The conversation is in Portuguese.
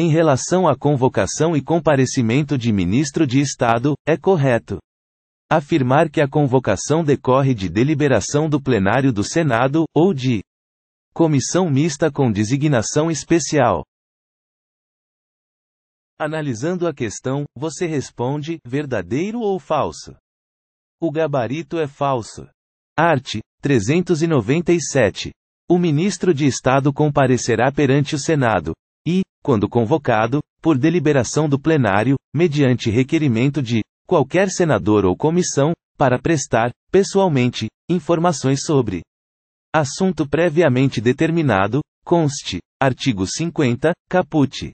Em relação à convocação e comparecimento de ministro de Estado, é correto afirmar que a convocação decorre de deliberação do plenário do Senado, ou de comissão mista com designação especial. Analisando a questão, você responde: verdadeiro ou falso? O gabarito é falso. Art. 397. O ministro de Estado comparecerá perante o Senado, quando convocado, por deliberação do plenário, mediante requerimento de qualquer senador ou comissão, para prestar, pessoalmente, informações sobre assunto previamente determinado, conste, artigo 50, caput.